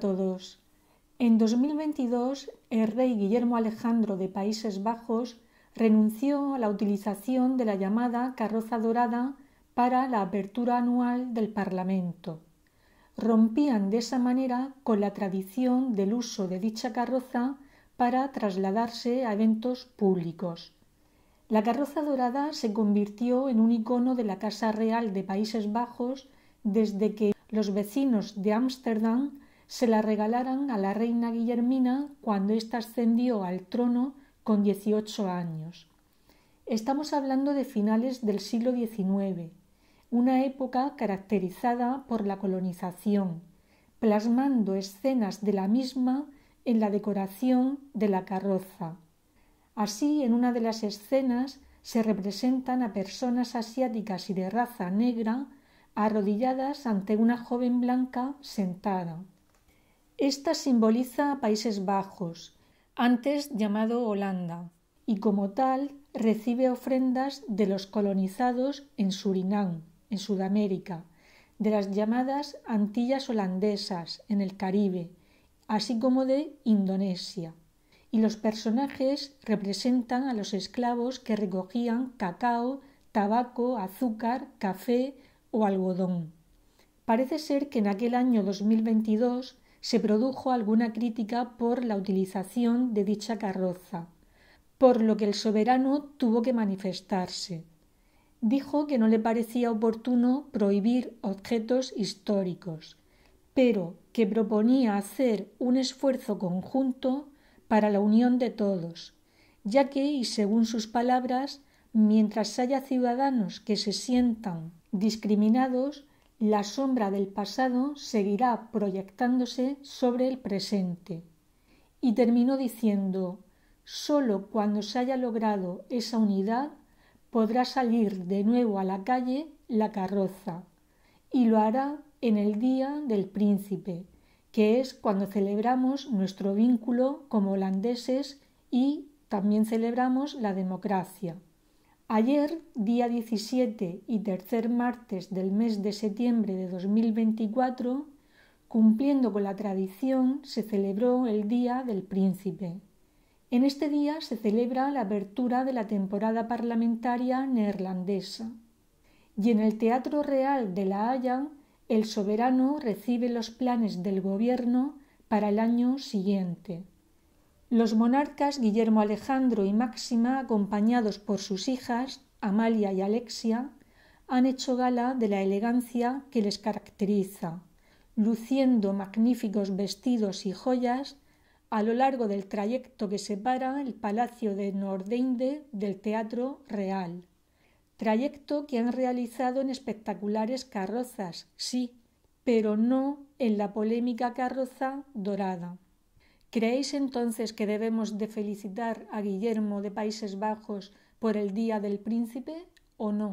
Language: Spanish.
todos. En 2022, el rey Guillermo Alejandro de Países Bajos renunció a la utilización de la llamada carroza dorada para la apertura anual del Parlamento. Rompían de esa manera con la tradición del uso de dicha carroza para trasladarse a eventos públicos. La carroza dorada se convirtió en un icono de la Casa Real de Países Bajos desde que los vecinos de Ámsterdam se la regalaran a la reina Guillermina cuando ésta ascendió al trono con 18 años. Estamos hablando de finales del siglo XIX, una época caracterizada por la colonización, plasmando escenas de la misma en la decoración de la carroza. Así, en una de las escenas se representan a personas asiáticas y de raza negra arrodilladas ante una joven blanca sentada. Esta simboliza a Países Bajos, antes llamado Holanda, y como tal recibe ofrendas de los colonizados en Surinam, en Sudamérica, de las llamadas Antillas holandesas en el Caribe, así como de Indonesia. Y los personajes representan a los esclavos que recogían cacao, tabaco, azúcar, café o algodón. Parece ser que en aquel año 2022 se produjo alguna crítica por la utilización de dicha carroza, por lo que el soberano tuvo que manifestarse. Dijo que no le parecía oportuno prohibir objetos históricos, pero que proponía hacer un esfuerzo conjunto para la unión de todos, ya que, y según sus palabras, mientras haya ciudadanos que se sientan discriminados, la sombra del pasado seguirá proyectándose sobre el presente. Y terminó diciendo, sólo cuando se haya logrado esa unidad podrá salir de nuevo a la calle la carroza, y lo hará en el Día del Príncipe, que es cuando celebramos nuestro vínculo como holandeses y también celebramos la democracia. Ayer, día 17 y tercer martes del mes de septiembre de 2024, cumpliendo con la tradición, se celebró el Día del Príncipe. En este día se celebra la apertura de la temporada parlamentaria neerlandesa. Y en el Teatro Real de La Haya, el soberano recibe los planes del gobierno para el año siguiente. Los monarcas Guillermo Alejandro y Máxima, acompañados por sus hijas, Amalia y Alexia, han hecho gala de la elegancia que les caracteriza, luciendo magníficos vestidos y joyas a lo largo del trayecto que separa el Palacio de Nordeinde del Teatro Real. Trayecto que han realizado en espectaculares carrozas, sí, pero no en la polémica carroza dorada. ¿Creéis entonces que debemos de felicitar a Guillermo de Países Bajos por el Día del Príncipe o no?